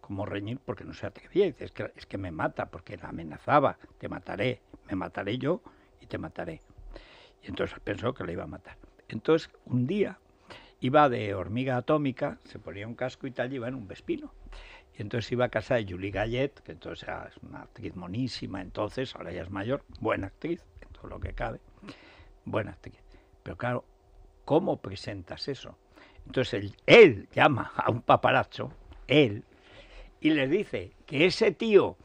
como reñir porque no se atrevía. Dice, es que, es que me mata porque la amenazaba, te mataré, me mataré yo y te mataré. Y entonces pensó que la iba a matar. Entonces un día iba de hormiga atómica, se ponía un casco y tal, y iba en un vespino. Y entonces iba a casa de Julie Gallet, que entonces era una actriz monísima, entonces, ahora ella es mayor, buena actriz, en todo lo que cabe, buena actriz. Pero claro, ¿cómo presentas eso? Entonces él, llama a un paparacho, él, y le dice que ese tío,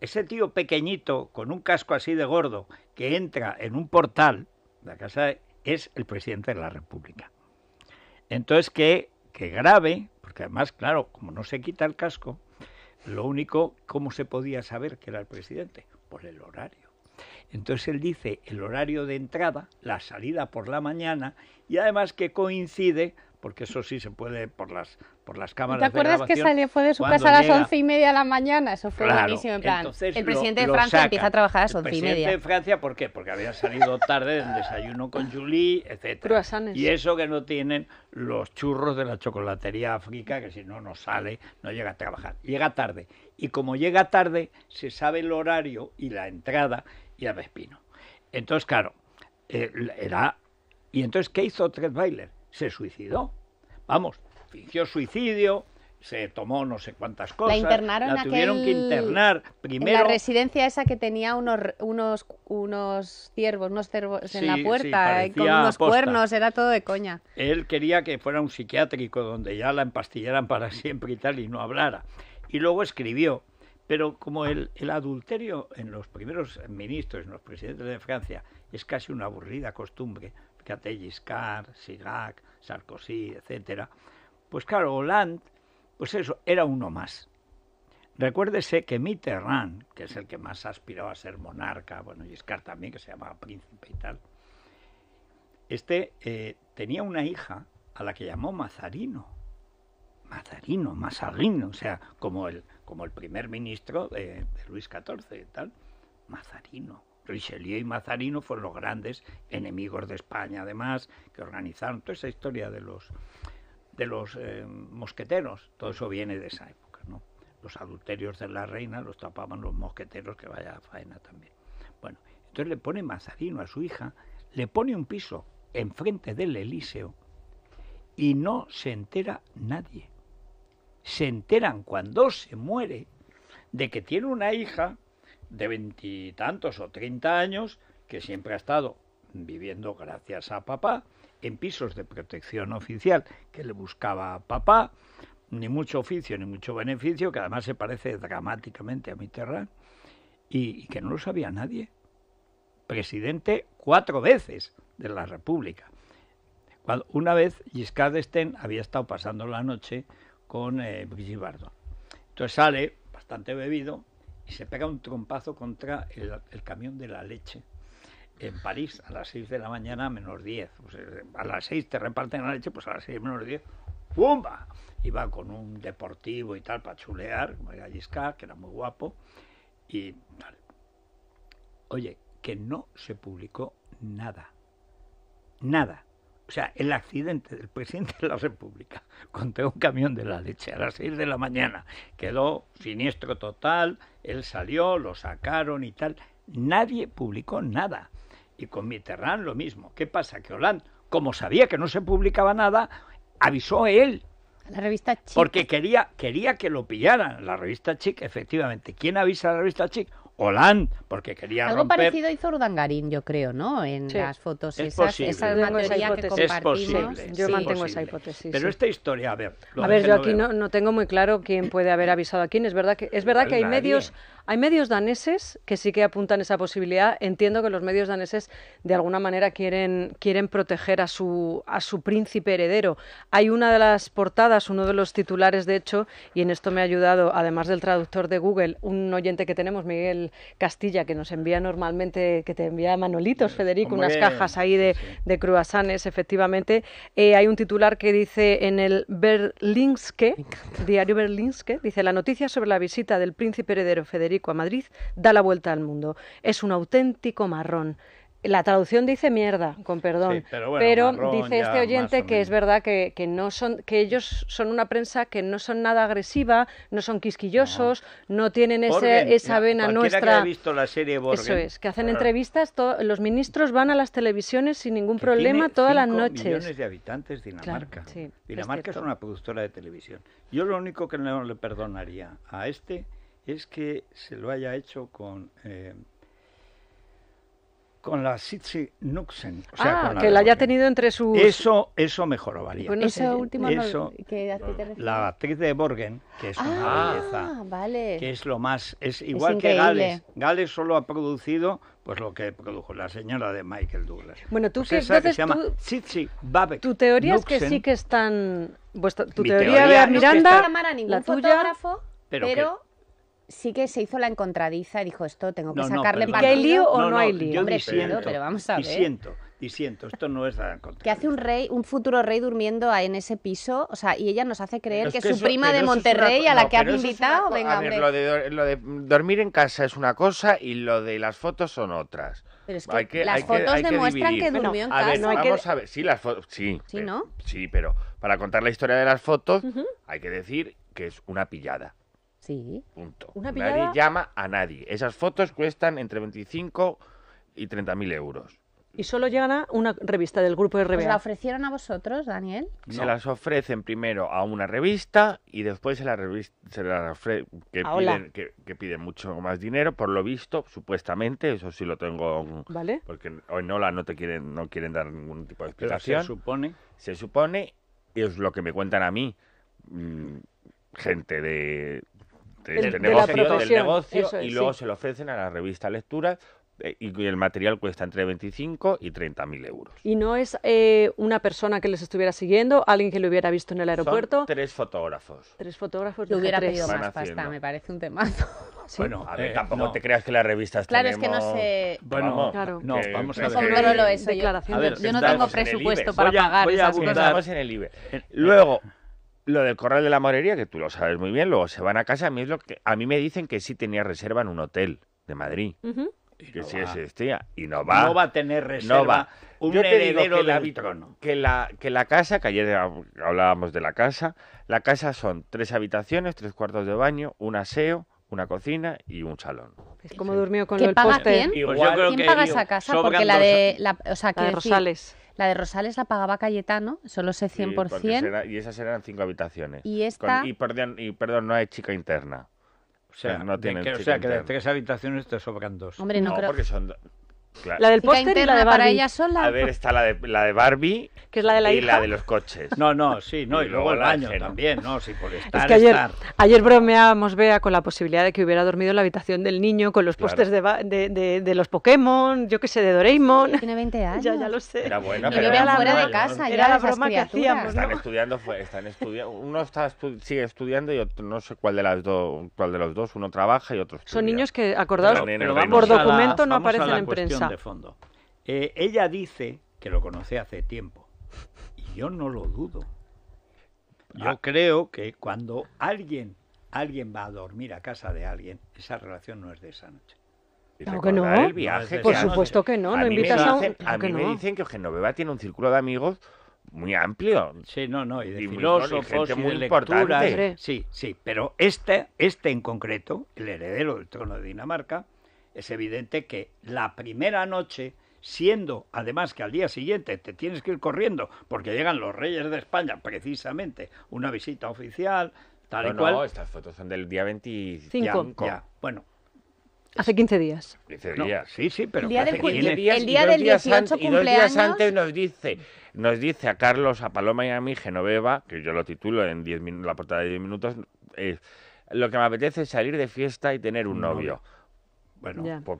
ese tío pequeñito con un casco así de gordo que entra en un portal, la casa es el presidente de la República. Entonces que, que grave porque además, claro, como no se quita el casco, lo único, ¿cómo se podía saber que era el presidente? Por el horario. Entonces él dice el horario de entrada, la salida por la mañana y además que coincide porque eso sí se puede por las por las cámaras. ¿Te acuerdas que salió, fue de su casa a las once y media de la mañana? Eso fue buenísimo, el presidente de Francia empieza a trabajar a las once y media. El presidente de Francia, ¿por qué? Porque había salido tarde del desayuno con Julie, etcétera. Y eso que no tienen los churros de la chocolatería África, que si no, no sale, no llega a trabajar. Llega tarde. Y como llega tarde, se sabe el horario y la entrada y a Vespino. Entonces, claro, era... Y entonces, ¿qué hizo tres Bailer? Se suicidó. Vamos, fingió suicidio, se tomó no sé cuántas cosas. La internaron la tuvieron que internar primero. la residencia esa que tenía unos unos unos ciervos, unos ciervos en la puerta eh, con unos cuernos, era todo de coña. Él quería que fuera un psiquiátrico donde ya la empastillaran para siempre y tal y no hablara. Y luego escribió, pero como el, el adulterio en los primeros ministros, en los presidentes de Francia, es casi una aburrida costumbre, fíjate Giscard, Sarkozy, etcétera, pues claro, Hollande, pues eso, era uno más. Recuérdese que Mitterrand, que es el que más aspiró a ser monarca, bueno, y también, que se llamaba príncipe y tal, este eh, tenía una hija a la que llamó Mazarino. Mazarino, Mazarino, o sea, como el, como el primer ministro de, eh, de Luis XIV y tal. Mazarino. Richelieu y Mazarino fueron los grandes enemigos de España, además, que organizaron toda esa historia de los, de los eh, mosqueteros. Todo eso viene de esa época, ¿no? Los adulterios de la reina los tapaban los mosqueteros, que vaya a faena también. Bueno, entonces le pone Mazarino a su hija, le pone un piso enfrente del Elíseo y no se entera nadie. Se enteran cuando se muere de que tiene una hija de veintitantos o treinta años que siempre ha estado viviendo gracias a papá en pisos de protección oficial que le buscaba a papá, ni mucho oficio ni mucho beneficio, que además se parece dramáticamente a Mitterrand, y, que no lo sabía nadie. Presidente cuatro veces de la República. una vez Giscard d'Estaing había estado pasando la noche con eh, Brigitte Entonces sale, bastante bebido, y se pega un trompazo contra el, camión de la leche en París a las 6 de la mañana menos 10. a las 6 te reparten la leche, pues a las 6 menos 10, ¡pumba! Iba con un deportivo y tal para chulear, como era que era muy guapo, y Oye, que no se publicó nada. Nada. O sea, el accidente del presidente de la República conté un camión de la leche a las 6 de la mañana quedó siniestro total, él salió, lo sacaron y tal. Nadie publicó nada. Y con Mitterrand lo mismo. ¿Qué pasa? Que Hollande, como sabía que no se publicaba nada, avisó a él. La revista Chic. Porque quería, quería que lo pillaran. La revista Chic, efectivamente. ¿Quién avisa a la revista Chic? Hollande, porque quería Algo parecido hizo Urdangarín, yo creo, ¿no? En las fotos esas, esa es la que compartimos. Es yo mantengo esa hipótesis. Pero esta historia, a ver... A ver, yo aquí no, no, tengo muy claro quién puede haber avisado a quién. Es verdad que, es verdad que hay medios... Hay medios daneses que sí que apuntan esa posibilidad. Entiendo que los medios daneses de alguna manera quieren, quieren proteger a su, a su príncipe heredero. Hay una de las portadas, uno de los titulares, de hecho, y en esto me ha ayudado, además del traductor de Google, un oyente que tenemos, Miguel Castilla, que nos envía normalmente, que te envía Manolitos, eh, Federico, unas cajas ahí de, de cruasanes, efectivamente. Eh, hay un titular que dice en el Berlinske, diario Berlinske, dice la noticia sobre la visita del príncipe heredero Federico a Madrid, da la vuelta al mundo. Es un auténtico marrón. La traducción dice mierda, con perdón, pero, dice este oyente que es verdad que, no son, que ellos son una prensa que no son nada agresiva, no son quisquillosos, no, tienen esa vena nuestra. Que visto la serie Eso es, que hacen entrevistas, los ministros van a las televisiones sin ningún problema todas las noches. millones de habitantes Dinamarca. Dinamarca es, es una productora de televisión. Yo lo único que no le perdonaría a este es que se lo haya hecho con... Eh, con la Sitsi Nuxen. ah, que la haya tenido entre sus... Eso, eso mejoró valía. Con esa última eso, La actriz de Borgen, que es una ah, belleza. Vale. Que es lo más... Es igual que Gales. Gales solo ha producido pues lo que produjo la señora de Michael Douglas. Bueno, tú pues que, esa que se llama Sitsi Babek. Tu teoría es que sí que están... tu teoría, de Miranda, la, tuya... pero, sí que se hizo la encontradiza y dijo esto tengo que sacarle no, partido. ¿Hay lío o no, hay lío? Hombre, pero vamos a ver. Disiento, siento. esto no es la encontradiza. ¿Qué hace un rey, un futuro rey durmiendo en ese piso, o sea, y ella nos hace creer que, su prima de Monterrey a la que ha invitado, venga, a ver, lo de, lo de dormir en casa es una cosa y lo de las fotos son otras. Pero es que, hay que las hay fotos que, demuestran que, durmió en casa. A ver, vamos a ver. Sí, las fotos. Sí. ¿Sí, eh, no? sí, pero para contar la historia de las fotos hay que decir que es una pillada. Sí. Punto. nadie llama a nadie. Esas fotos cuestan entre 25 y 30 mil euros. Y solo llegan a una revista del grupo de RBA. ¿Se la ofrecieron a vosotros, Daniel? Se las ofrecen primero a una revista y después se las revista, se ah, que, piden, mucho más dinero, por lo visto, supuestamente, eso sí lo tengo, ¿Vale? porque hoy no la no te quieren no quieren dar ningún tipo de explicación. se supone, se supone es lo que me cuentan a mí mm, gente de el, negocio, del negocio y luego se lo ofrecen a la revista Lectura eh, y el material cuesta entre 25 y 30 mil euros. ¿Y no es eh, una persona que les estuviera siguiendo, alguien que lo hubiera visto en el aeropuerto? Son tres fotógrafos. Tres fotógrafos. Le pedido más me parece un temazo. Bueno, a ver, eh, tampoco te creas que las revistas Claro, es que no sé... Bueno, no, vamos a ver. Yo, no tengo presupuesto para pagar voy en el Luego, lo del corral de la morería, que tú lo sabes muy bien, luego se van a casa. A mí, es lo que, a mí me dicen que sí tenía reserva en un hotel de Madrid. que sí va. existía. Y no va. No va a tener reserva. No va. Un heredero que Que la, casa, que ayer hablábamos de la casa, la casa son tres habitaciones, tres cuartos de baño, un aseo, una cocina y un salón. Es como durmió con el quién? paga pues pues esa casa? Porque la de la, Rosales. La de Rosales la pagaba Cayetano, solo sé 100%. Y, esas eran cinco habitaciones. Y esta... y, perdón, y perdón, no hay chica interna. O sea, no que, o sea que, de tres habitaciones te sobran dos. Hombre, no, creo... porque son la del póster y la de Barbie. sola. A ver, está la de, la de Barbie. Que es la de la y la de los coches. No, no, sí, no, y, luego, el baño también, ¿no? Sí, por estar, es que ayer, ayer bromeábamos, Bea, con la posibilidad de que hubiera dormido en la habitación del niño con los pósters de, de, los Pokémon, yo qué sé, de Doraemon. Tiene 20 años. Ya, ya lo sé. Era pero la fuera de casa. era la broma que hacíamos. Están estudiando, Uno está sigue estudiando y otro, no sé cuál de, las dos, cuál de los dos, uno trabaja y otro estudia. Son niños que, acordados, por documento no aparecen en prensa de fondo. Eh, ella dice que lo conoce hace tiempo. Y yo no lo dudo. Yo ah. creo que cuando alguien, alguien va a dormir a casa de alguien, esa relación no es de esa noche. Claro que no. por supuesto que no. no me dicen que Genoveva tiene un círculo de amigos muy amplio. Sí, no, no, y de filósofos, de Sí, sí, pero este, este en concreto, el heredero del trono de Dinamarca, es evidente que la primera noche, siendo además que al día siguiente te tienes que ir corriendo porque llegan los reyes de España precisamente, una visita oficial, tal y cual. No, estas fotos son del día 25. Bueno, Hace 15 días. 15 días. sí, sí, pero el día del, el el del cumpleaños. Y dos días antes nos dice, nos dice a Carlos, a Paloma y a mí, Genoveva, que yo lo titulo en diez la portada de 10 minutos, eh, lo que me apetece es salir de fiesta y tener un, novio. Bueno, pues,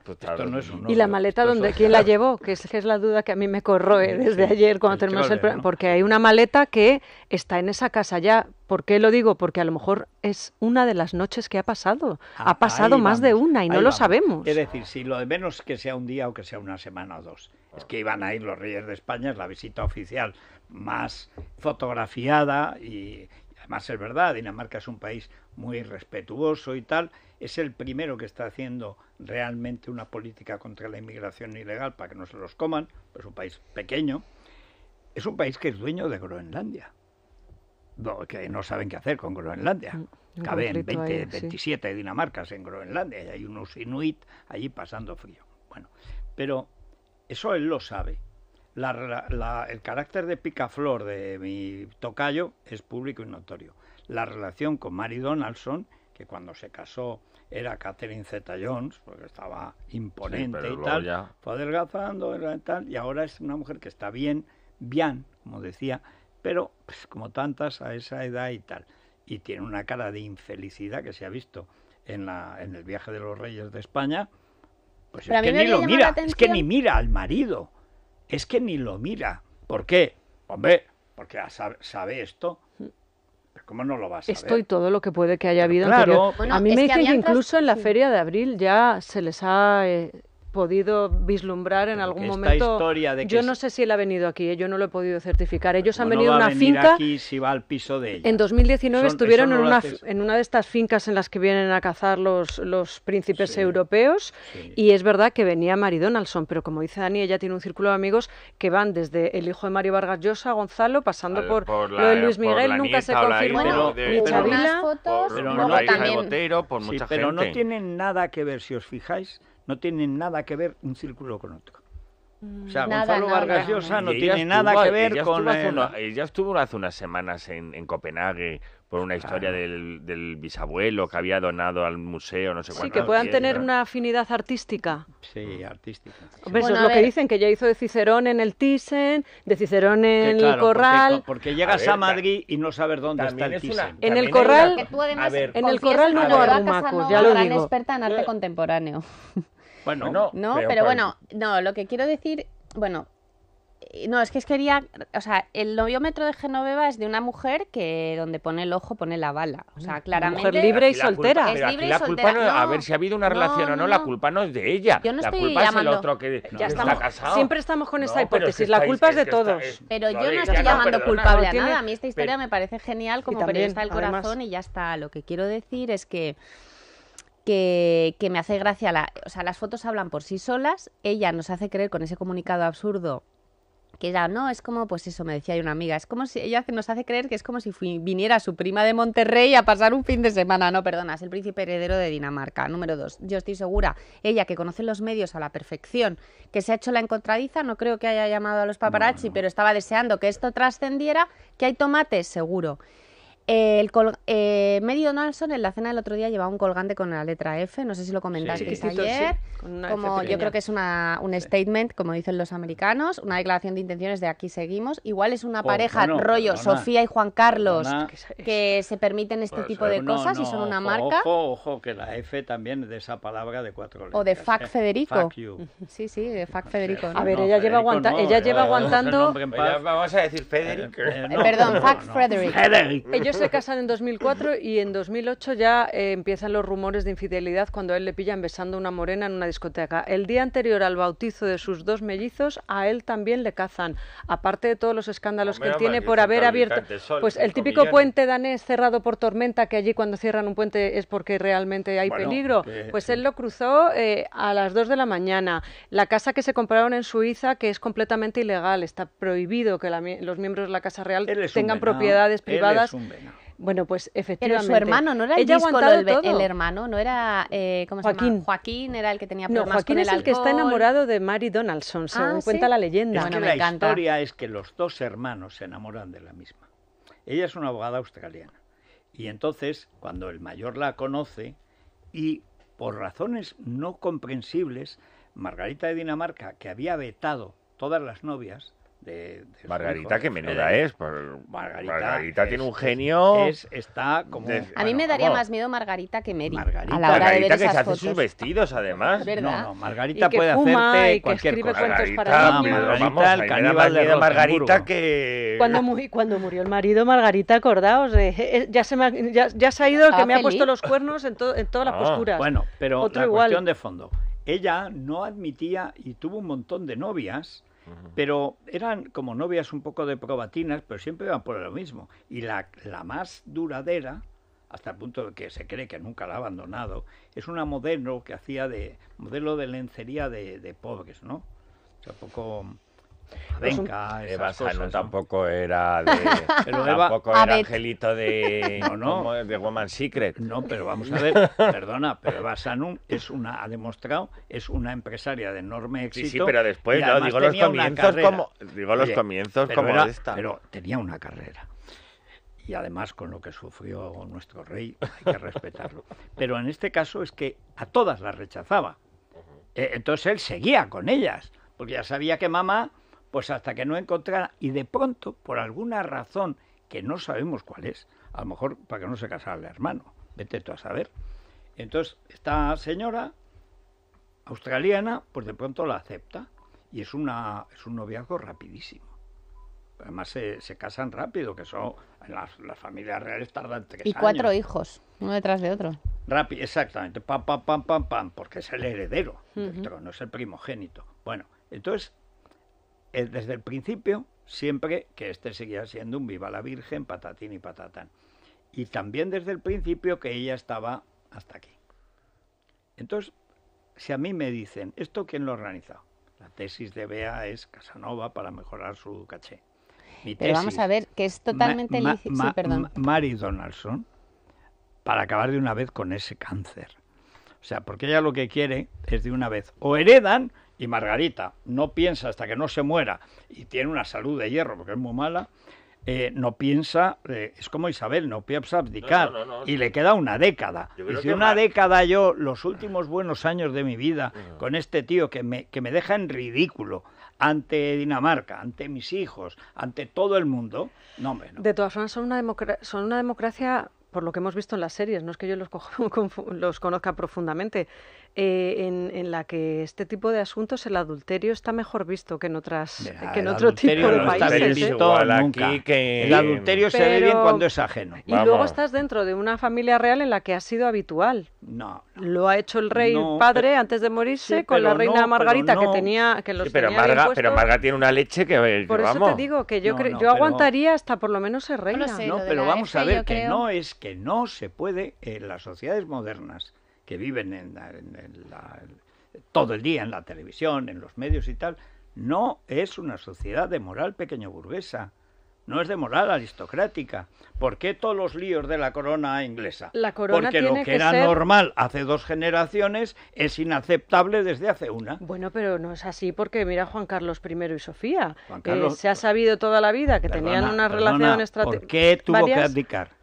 no es Y la maleta, donde ¿quién la llevó? Que es, que es la duda que a mí me corroe desde ayer cuando terminó terminamos el programa. Porque hay una maleta que está en esa casa ya. ¿Por qué lo digo? Porque a lo mejor es una de las noches que ha pasado. Ah, ha pasado más de una y no lo sabemos. Es decir, si lo de menos que sea un día o que sea una semana o dos. Es que iban a ir los Reyes de España, es la visita oficial más fotografiada y, además es verdad, Dinamarca es un país muy respetuoso y tal, es el primero que está haciendo realmente una política contra la inmigración ilegal para que no se los coman, es un país pequeño, es un país que es dueño de Groenlandia, no, que no saben qué hacer con Groenlandia. Caben 27 Dinamarcas en Groenlandia y hay unos inuit allí pasando frío. Bueno, pero eso él lo sabe el carácter de picaflor de mi tocayo es público y notorio. La relación con Mary Donaldson, que cuando se casó era Catherine Zeta-Jones, porque estaba imponente y tal, fue adelgazando y tal, y ahora es una mujer que está bien, bien, como decía, pero pues, como tantas a esa edad y tal. Y tiene una cara de infelicidad que se ha visto en, la, en el viaje de los reyes de España, pues es que ni lo mira, es que ni mira al marido es que ni lo mira. ¿Por qué? Hombre, porque sabe, esto. ¿Cómo no lo vas a saber? Esto y todo lo que puede que haya habido. Claro. a mí me dicen que incluso en la feria de abril ya se les ha eh, podido vislumbrar en algún momento. yo no sé si él ha venido aquí, ¿eh? yo no lo he podido certificar. Ellos han venido a una finca. Aquí si va al piso de ella. En 2019 estuvieron en, una, en una de estas fincas en las que vienen a cazar los, los príncipes europeos y es verdad que venía Mary Donaldson, pero como dice Dani, ella tiene un círculo de amigos que van desde el hijo de Mario Vargas Llosa, Gonzalo, pasando por, lo de Luis Miguel, nunca se confirmó. pero, pero no, sí, pero no tienen nada que ver si os fijáis no tienen nada que ver un círculo con otro. Mm, o sea, Gonzalo Vargas Llosa no tiene nada que ver con... Ya ella estuvo hace unas semanas en, en Copenhague por una historia del, bisabuelo que había donado al museo, no sé cuánto. Sí, que puedan tener una afinidad artística. Sí, mm. artística. es lo que dicen, que ya hizo de Cicerón en el Thyssen, de Cicerón en el Corral. Porque, llegas a, Madrid y no sabes dónde está el Thyssen. en el Corral, ver, en el Corral no hubo ya lo gran experta en arte eh. contemporáneo. Bueno, no, pero bueno, no, lo que quiero decir bueno, eh, no, es que quería, o sea, el noviómetro de Genoveva es de una mujer que donde pone el ojo pone la bala, o sea, claramente mujer libre y soltera. la culpa a ver si ha habido una relación o no, la culpa no es de ella. Yo no la culpa es el otro que casado. Siempre estamos con esta hipótesis, la culpa es, de todos. pero yo no estoy llamando culpable a nada, a mí esta historia me parece genial como también, está el corazón y ya está. Lo que quiero decir es que que, que me hace gracia, la, o sea, las fotos hablan por sí solas, ella nos hace creer con ese comunicado absurdo que ya no, es como, pues eso, me decía una amiga, es como si ella nos hace creer que es como si viniera su prima de Monterrey a pasar un fin de semana. No, perdona, es el príncipe heredero de Dinamarca. Número dos, yo estoy segura, ella que conoce los medios a la perfección, que se ha hecho la encontradiza, no creo que haya llamado a los paparazzi, pero estaba deseando que esto trascendiera, que hay tomates, seguro. El col eh, medio Donaldson en la cena del otro día llevaba un colgante con la letra F, no sé si lo comentaste ayer. como yo creo que es una, un statement, como dicen los americanos, una declaración de intenciones de aquí seguimos. Igual es una oh, pareja rollo Sofía y Juan Carlos que se permiten este pues, tipo de eh, cosas y son una marca. Ojo, ojo, que la F también es de esa palabra de cuatro letras. O de Fac eh, Federico. Sí, sí, de Fac Federico. A ver, ella lleva, eh, aguantando ella lleva aguantando. Vamos a decir Federico. perdón, Fac Federico se casan en 2004 y en 2008 ya eh, empiezan los rumores de infidelidad cuando él le pillan besando una morena en una discoteca. El día anterior al bautizo de sus dos mellizos, a él también le cazan. Aparte de todos los escándalos que tiene por haber abierto... pues el típico puente danés cerrado por tormenta, que allí cuando cierran un puente es porque realmente hay peligro. Eh, pues él lo cruzó eh, a las 2 de la mañana. La casa que se compraron en Suiza, que es completamente ilegal, está prohibido que los miembros de la Casa Real tengan propiedades privadas bueno, pues efectivamente. Pero su hermano, ¿no era el, el, hermano? ¿No era, eh, Joaquín. Joaquín era el que tenía problemas No, Joaquín el es el que está enamorado de Mary Donaldson, según ah, cuenta la leyenda. bueno, la historia es que los dos hermanos se enamoran de la misma. Ella es una abogada australiana. Y entonces, cuando el mayor la conoce y por razones no comprensibles, Margarita de Dinamarca, que había vetado todas las novias, Margarita, que menuda eh, es. Margarita, tiene un genio. está como. a mí me daría más miedo Margarita que Mary. Margarita, la hora que se hace sus vestidos, además. Margarita puede hacerte cualquier que escribe cosa. Margarita, para Margarita, el de Margarita que. Cuando, cuando murió el marido, Margarita, acordaos, eh, eh, ya, se me, ha ido el que me ha puesto los cuernos en, en todas las ah. posturas. Bueno, pero cuestión de fondo. Ella no admitía y tuvo un montón de novias pero eran como novias un poco de probatinas, pero siempre iban por lo mismo. Y la, la más duradera, hasta el punto de que se cree que nunca la ha abandonado, es una modelo que hacía de modelo de lencería de, de pobres, ¿no? O sea, poco Venga, Eva Sano tampoco era de, tampoco era angelito de, no, de Woman Secret. No, pero vamos a ver, perdona, pero Eva Sano es una, ha demostrado, es una empresaria de enorme éxito. Sí, sí, pero después, digo los comienzos como, digo los comienzos como esta. Pero tenía una carrera y además con lo que sufrió nuestro rey, hay que respetarlo. Pero en este caso es que a todas las rechazaba. Eh, entonces él seguía con ellas, porque ya sabía que mamá pues hasta que no encontrara, y de pronto, por alguna razón que no sabemos cuál es, a lo mejor para que no se casara el hermano, vete tú a saber. Entonces, esta señora australiana, pues de pronto la acepta, y es, una, es un noviazgo rapidísimo. Además, se, casan rápido, que son las, las familias reales tardan tres Y cuatro hijos, uno detrás de otro. Rápido, exactamente, pam, pam, pam, pam, pam, porque es el heredero del trono, es el primogénito. Bueno, entonces eh, desde el principio, siempre que este seguía siendo un viva la Virgen, patatín y patatán. Y también desde el principio que ella estaba hasta aquí. Entonces, si a mí me dicen, ¿esto quién lo ha organizado? La tesis de Bea es Casanova para mejorar su caché. Pero vamos a ver, que es totalmente lícito. perdón. Mary Donaldson, para acabar de una vez con ese cáncer. O sea, porque ella lo que quiere es de una vez o heredan y Margarita no piensa hasta que no se muera y tiene una salud de hierro porque es muy mala, eh, no piensa, eh, es como Isabel, no piensa abdicar y le queda una década. Y si una década yo, los últimos buenos años de mi vida, mm. con este tío que me, que me deja en ridículo ante Dinamarca, ante mis hijos, ante todo el mundo, no, hombre, De todas formas, son una, son una democracia por lo que hemos visto en las series, no es que yo los, los conozca profundamente, eh, en, la que este tipo de asuntos, el adulterio, está mejor visto que en otras que en otro tipo de países. ¿eh? El adulterio se ve bien cuando es ajeno. Y luego estás dentro de una familia real en la que ha sido habitual. No, Lo ha hecho el rey padre antes de morirse con la reina Margarita que tenía que los pero tiene una leche que eh, Por eso te digo que yo yo aguantaría hasta por lo menos ser reina. No, pero vamos a ver que no es que no se puede en las sociedades modernas que viven en, todo el día en la televisión, en los medios y tal, no es una sociedad de moral pequeño burguesa. No es de moral aristocrática. ¿Por qué todos los líos de la corona inglesa? La corona Porque lo que, era normal hace dos generaciones es inaceptable desde hace una. Bueno, pero no es así porque mira Juan Carlos I y Sofía. que se ha sabido toda la vida que tenían una relación estratégica. ¿Por qué tuvo que abdicar?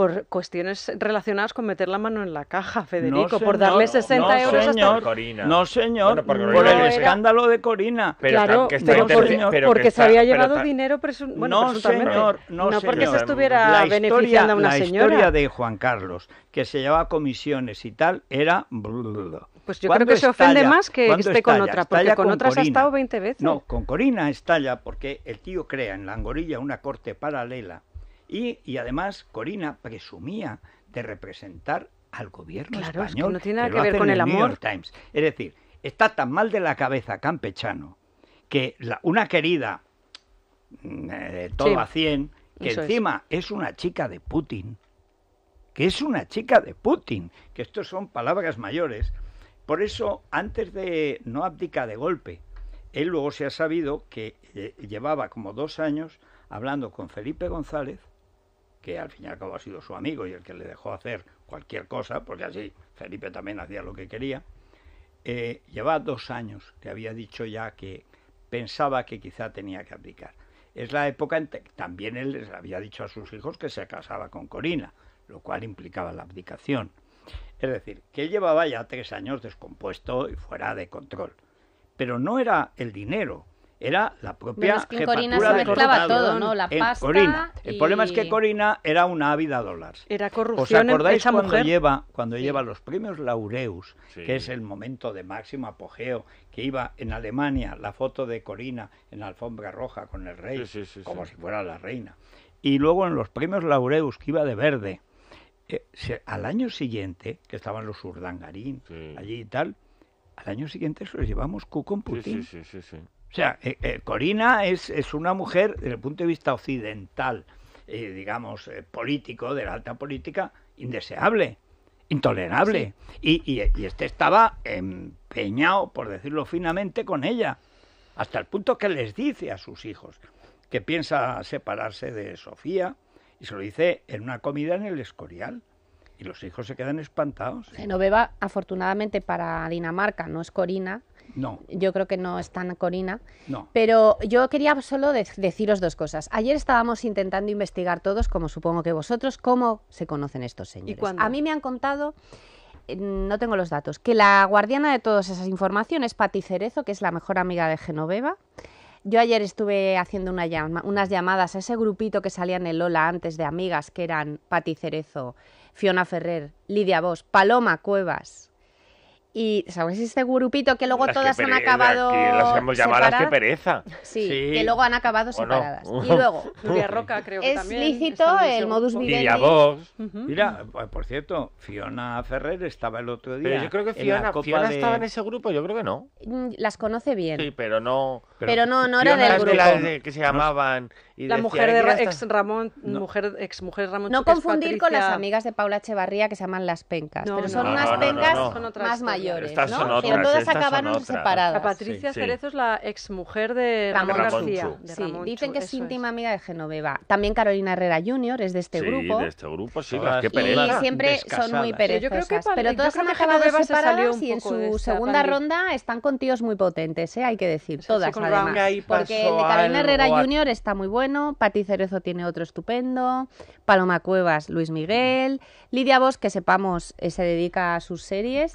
por cuestiones relacionadas con meter la mano en la caja, Federico, por darle 60 euros señor. hasta... Corina. No, señor, por, el escándalo de Corina. claro, pero porque se había llevado dinero bueno, no, Señor, no, no, porque se estuviera beneficiando a una señora. La historia de Juan Carlos, que se llevaba comisiones y tal, era... Pues yo creo que se ofende más que esté con otra, porque con, otras ha estado 20 veces. No, con Corina estalla porque el tío crea en la Angorilla una corte paralela y, además, Corina presumía de representar al gobierno español. Es no tiene nada que, ver con el, amor. Times. Es decir, está tan mal de la cabeza Campechano que la, una querida toma mm, eh, todo a 100, que encima es. una chica de Putin, que es una chica de Putin, que estos son palabras mayores. Por eso, antes de no abdica de golpe, él luego se ha sabido que eh, llevaba como dos años hablando con Felipe González que al fin y al cabo ha sido su amigo y el que le dejó hacer cualquier cosa, porque así Felipe también hacía lo que quería, eh, llevaba dos años que había dicho ya que pensaba que quizá tenía que abdicar. Es la época en que también él les había dicho a sus hijos que se casaba con Corina, lo cual implicaba la abdicación. Es decir, que él llevaba ya tres años descompuesto y fuera de control. Pero no era el dinero era la propia jefatura mezclaba todo, ¿no? La pasta Corina. El problema es que Corina era una ávida dólares. Era corrupción. ¿Os acordáis cuando mujer? lleva cuando lleva los premios Laureus, que es el momento de máximo apogeo, que iba en Alemania la foto de Corina en alfombra roja con el rey, como si fuera la reina. Y luego en los premios Laureus que iba de verde. Eh, al año siguiente, que estaban los Urdangarín allí y tal, al año siguiente se los llevamos Q Putin. sí, sí, sí. O sea, eh, eh, Corina es, es, una mujer, desde el punto de vista occidental, eh, digamos, político, de la alta política, indeseable, intolerable. Y, este estaba empeñado, por decirlo finamente, con ella, hasta el punto que les dice a sus hijos que piensa separarse de Sofía, y se lo dice en una comida en el Escorial. Y los hijos se quedan espantados. Genoveva, afortunadamente para Dinamarca, no es Corina, no. Yo creo que no es tan corina. No. Pero yo quería solo deciros dos cosas. Ayer estábamos intentando investigar todos, como supongo que vosotros, cómo se conocen estos señores. A mí me han contado eh, no tengo los datos, que la guardiana de todas esas informaciones, Pati Cerezo, que es la mejor amiga de Genoveva, yo ayer estuve haciendo unas llamadas a ese grupito que salía en el Lola antes de amigas, que eran Pati Cerezo, Fiona Ferrer, Lidia Vos, Paloma Cuevas, y, ¿sabes? Este grupito que luego todas han acabado. Las hemos llamado separadas. las que pereza. Sí, que luego han acabado separadas. Y luego. Julia Roca, creo es también. Es lícito el modus vivendi. Y a vos. Mira, eh, por cierto, Fiona Ferrer estaba el otro día. Pero yo creo que Fiona, Fiona estaba en ese grupo, yo creo que no. Mm, las conoce bien. Sí, pero no. Pero, no, no era del grupo. De las de que se llamaban la mujer de ex Ramón, no. mujer, ex mujer Ramón. No confundir con las amigas de Paula Echevarría que se llaman las pencas, pero son unas pencas más mayores, estas son otras, pero todas acabaron separadas. La Patricia Cerezo es la ex mujer de Ramón, García. dicen que es íntima amiga de Genoveva. También Carolina Herrera Jr. es este de este grupo. Sí, de este grupo, sí, Y siempre son muy perezosas, pero todas han acabado separadas y en su segunda ronda están con tíos muy potentes, ¿eh? hay que decir, todas además. Porque el de Carolina Herrera Jr. está muy bueno Paty Pati Cerezo tiene otro estupendo, Paloma Cuevas, Luis Miguel, Lidia Vos, que sepamos, eh, se dedica a sus series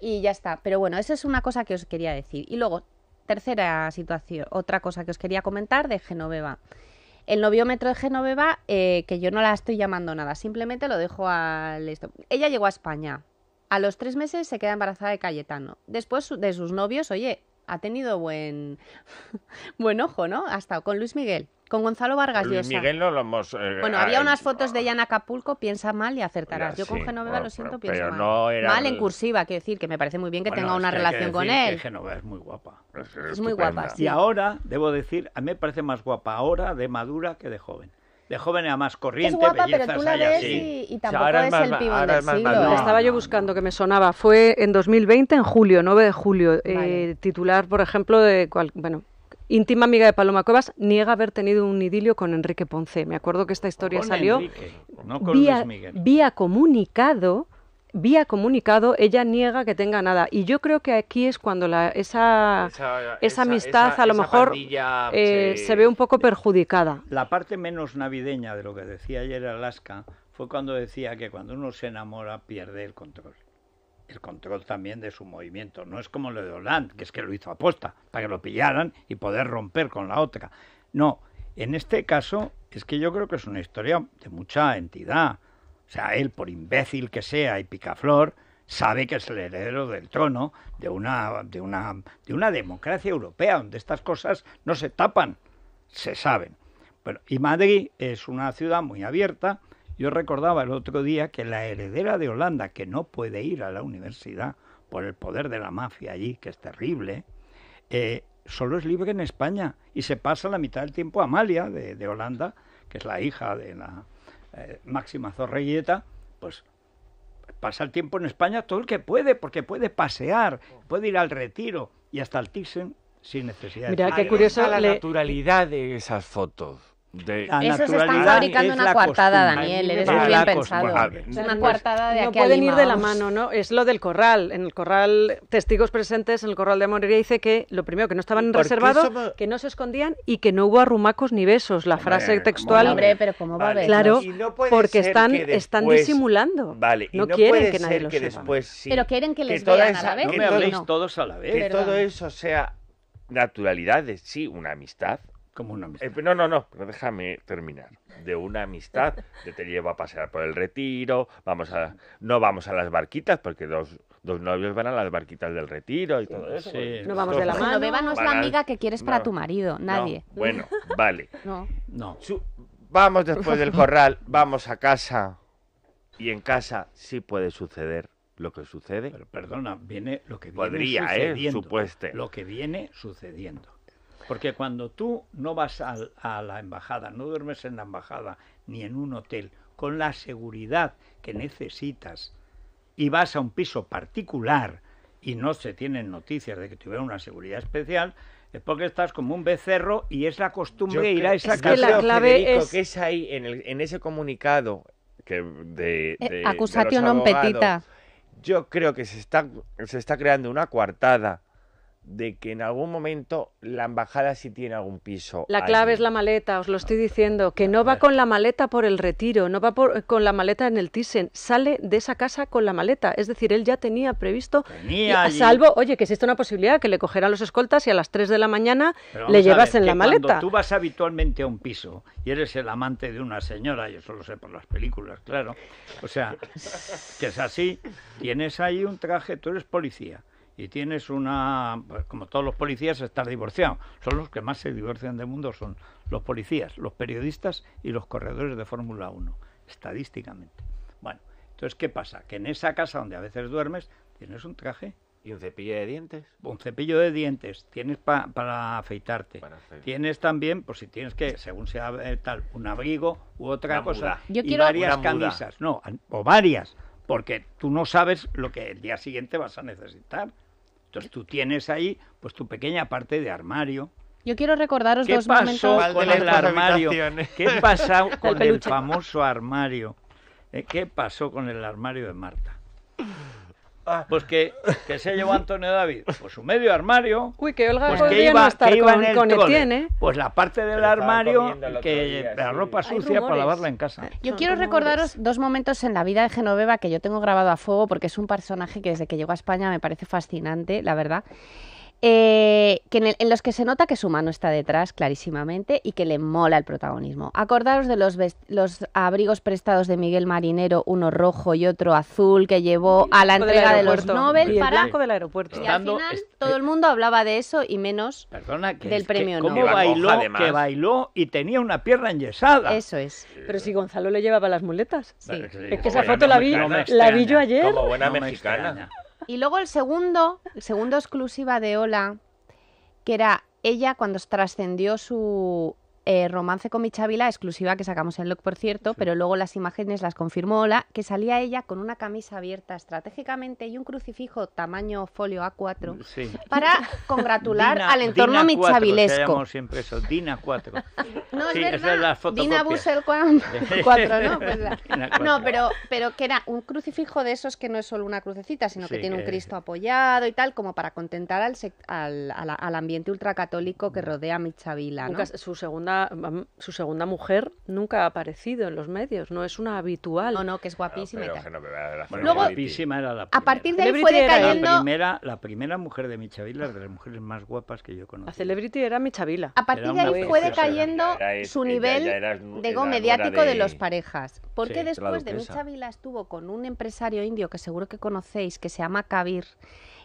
y ya está. Pero bueno, esa es una cosa que os quería decir. Y luego, tercera situación, otra cosa que os quería comentar de Genoveva. El noviómetro de Genoveva, eh, que yo no la estoy llamando nada, simplemente lo dejo al... Ella llegó a España, a los tres meses se queda embarazada de Cayetano. Después de sus novios, oye, ha tenido buen, buen ojo, ¿no? Ha estado con Luis Miguel, con Gonzalo Vargas Llosa. Miguel lo hemos... Eh, bueno, había unas fotos de ella en Acapulco, piensa mal y acertarás. Yo con Genoveva lo siento, piensa mal. en cursiva, quiero decir, que me parece muy bien que tenga una relación con él. Genoveva es muy guapa. Es, muy guapa, Y ahora, debo decir, a mí me parece más guapa ahora de madura que de joven de joven era más corriente. Es guapa, pero tú la ves y, tampoco es, el pibón del siglo. Estaba yo buscando que me sonaba. Fue en 2020, en julio, 9 de julio, eh, titular, por ejemplo, de cual, bueno, íntima amiga de Paloma Cuevas, niega haber tenido un idilio con Enrique Ponce. Me acuerdo que esta historia salió vía, comunicado. Vía comunicado, ella niega que tenga nada. Y yo creo que aquí es cuando la, esa, esa, amistad a lo mejor eh, se ve un poco perjudicada. La parte menos navideña de lo que decía ayer Alaska fue cuando decía que cuando uno se enamora pierde el control el control también de su movimiento. No es como lo de Hollande, que es que lo hizo aposta, para que lo pillaran y poder romper con la otra. No, en este caso es que yo creo que es una historia de mucha entidad. O sea, él, por imbécil que sea y picaflor, sabe que es el heredero del trono de una, de una, de una democracia europea, donde estas cosas no se tapan, se saben. Bueno, y Madrid es una ciudad muy abierta, yo recordaba el otro día que la heredera de Holanda, que no puede ir a la universidad por el poder de la mafia allí, que es terrible, eh, solo es libre en España y se pasa la mitad del tiempo Amalia de, Holanda, que es la hija de la eh, Máxima Zorrelleta, pues pasa el tiempo en España todo el que puede, porque puede pasear, puede ir al retiro y hasta al Thyssen sin necesidad. Mira, qué curiosa la naturalidad de esas fotos de la Eso se está fabricando una coartada, Daniel, eres muy bien pensado. una coartada de No pueden ir de la mano, ¿no? Es lo del corral. En el corral, testigos presentes en el corral de Morería dice que lo primero, que no estaban reservados, que no se escondían y que no hubo arrumacos ni besos. La frase textual. Claro, porque están, están disimulando. Vale, no, quieren que nadie Después, sí. Pero quieren que les vean a la vez. No me habléis todos a la vez. Que todo eso sea Naturalidad, sí, una amistad, como una amistad. Eh, no, no, no, pero déjame terminar. De una amistad yo te llevo a pasear por el retiro, vamos a, no vamos a las barquitas, porque dos dos novios van a las barquitas del retiro y todo eso. No vamos de la mano. Beba no es la amiga que quieres para tu marido, nadie. bueno, vale. No. No. vamos después del corral, vamos a casa. Y en casa sí puede suceder lo que sucede. perdona, viene lo que viene Podría, Eh, Lo que viene sucediendo. Porque cuando tú no vas a, la embajada, no duermes en la embajada ni en un hotel, con la seguridad que necesitas, y vas a un piso particular y no se tienen noticias de que tuviera una seguridad especial, es porque estás como un becerro y es la costumbre ir a esa casa. Que la que es ahí, en, ese comunicado eh, de, de, Yo creo que se está, se está creando una coartada de que en algún momento la embajada sí tiene algún piso. La clave es la maleta, os lo estoy ah, diciendo, que no va con la maleta por el retiro, no va con la maleta en el Thyssen, sale de esa casa con la maleta, es decir, él ya tenía previsto, a salvo, oye, que existe una posibilidad que le cogeran los escoltas y a las 3 de la mañana le llevasen la maleta. Cuando tú vas habitualmente a un piso y eres el amante de una señora, yo solo sé por las películas, claro, o sea, que es así, tienes ahí un traje, tú eres policía y tienes una, pues, como todos los policías, estás divorciado. Son los que más se divorcian del mundo, son los policías, los periodistas y los corredores de Fórmula 1, estadísticamente. Bueno, entonces, ¿qué pasa? Que en esa casa donde a veces duermes, tienes un traje. ¿Y un cepillo de dientes? Un cepillo de dientes, tienes para afeitarte. tienes también, por pues, si tienes que, según sea eh, tal, un abrigo u otra cosa. y varias camisas, no, o varias, porque tú no sabes lo que el día siguiente vas a necesitar. Entonces tú tienes ahí pues tu pequeña parte de armario. Yo quiero recordaros dos momentos. con el armario? ¿Qué pasó con el famoso armario? Eh, ¿Qué pasó con el armario de Marta? Ah. Pues que, se llevó Antonio David, pues su medio armario. pues que iba, no estar con, Etienne, Pues la parte del armario, que la ropa sucia para lavarla en casa. Yo quiero recordaros dos momentos en la vida de Genoveva que yo tengo grabado a fuego porque es un personaje que desde que llegó a España me parece fascinante, la verdad. Eh, que en, los que se nota que su mano está detrás clarísimamente y que le mola el protagonismo. Acordaros de los, los abrigos prestados de Miguel Marinero, uno rojo y otro azul, que llevó a la entrega de los Nobel y el del aeropuerto. Y al final todo eh, el mundo hablaba de eso y menos del premio Nobel. bailó, que bailó y tenía una pierna enyesada. Eso es. Pero si Gonzalo le llevaba las muletas. Sí. Es que esa foto la vi, la vi yo ayer. Como buena mexicana. Y luego el segundo, el segundo exclusiva de Ola, que era ella cuando trascendió su eh, romance con Michavila, exclusiva que sacamos en Look, por cierto, pero luego las imágenes las confirmó Ola, que salía ella con una camisa abierta estratégicamente y un crucifijo tamaño folio A4 mm, para congratular al entorno michavilesco. siempre Dina 4. No, es verdad, Dina 4, ¿no? Pues pero, pero que era un crucifijo de esos que no es solo una crucecita, sino que tiene un eh, Cristo apoyado y tal, como para contentar al, al, al, ambiente ultracatólico que mm. rodea Michavila. Su segunda su segunda mujer nunca ha aparecido en los medios, no es una habitual. No, no, que es guapísima. primera. A partir de ahí fue decayendo... La primera, mujer de Michavila, de las mujeres más guapas que yo conozco. La celebrity era Michavila. A partir de ahí fue decayendo su nivel de go mediático de... las los parejas. Porque después de Michavila estuvo con un empresario indio que seguro que conocéis, que se llama Kabir